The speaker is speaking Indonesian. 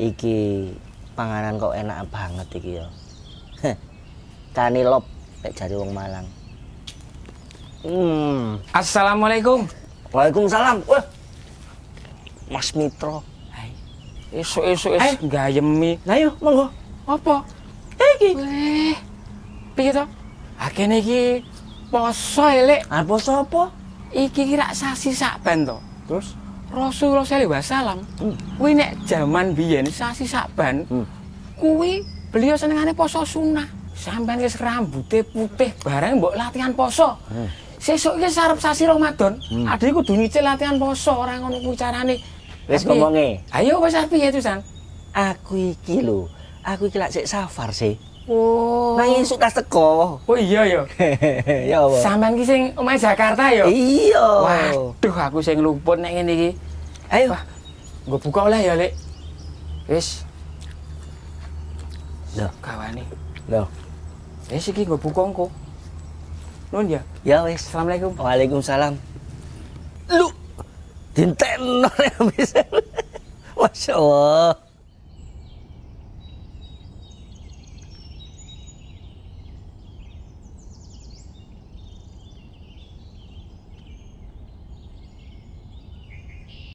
iki panganan kok enak banget iki ya. Kanilop kayak jari wong Malang. Hmm. Assalamualaikum. Waalaikumsalam. Wah. Mas Mitro. Hai. Esuk-esuk es gayemi. Lah yo, monggo. Apa? Eh, Iki. Wih. Piye to? Akene iki poso elek. Ah, poso apa? Iki kira sasi sak ben to. Terus Rasulullah sallallahu alaihi wasallam hmm. kuwi nek jaman biyen sasi Saban hmm. kuwi beliau senengane poso sunah. Sampeyan wis rambute putih bareng mbok latihan poso. Hmm. Sesuk iki sarep sasi Ramadan, hmm. adhe kudu nyicil latihan poso ora ngono kuwi carane. Wis ngomonge. Ayo wis piye tusan? Aku iki lho, aku iki lak sik safar sih. Oh. Nang esuk tas teko. Oh iya ya. ya apa? Sampeyan ki sing omahe Jakarta ya? Iya. Waduh aku sing luput nek ngene iki. Ayo. Gue buka oleh ya, Lek. Wis. Loh. Kawani. Loh. Wis ini gue buka engko. Nun ya. Ya wis. Assalamualaikum. Waalaikumsalam. Lu dinten habis. Masya Allah.